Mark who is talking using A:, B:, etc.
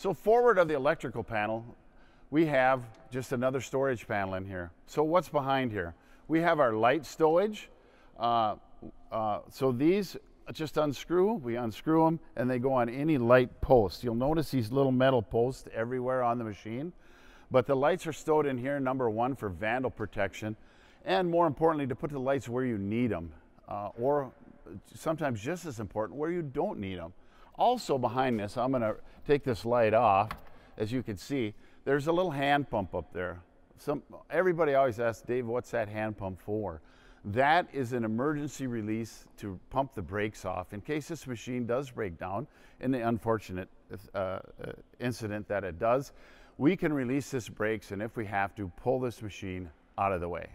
A: So forward of the electrical panel, we have just another storage panel in here. So what's behind here? We have our light stowage. Uh, uh, so these just unscrew, we unscrew them and they go on any light post. You'll notice these little metal posts everywhere on the machine, but the lights are stowed in here, number one, for vandal protection, and more importantly, to put the lights where you need them, uh, or sometimes just as important, where you don't need them. Also behind this, I'm gonna take this light off. As you can see, there's a little hand pump up there. Some, everybody always asks, Dave, what's that hand pump for? That is an emergency release to pump the brakes off in case this machine does break down in the unfortunate uh, incident that it does. We can release this brakes and if we have to, pull this machine out of the way.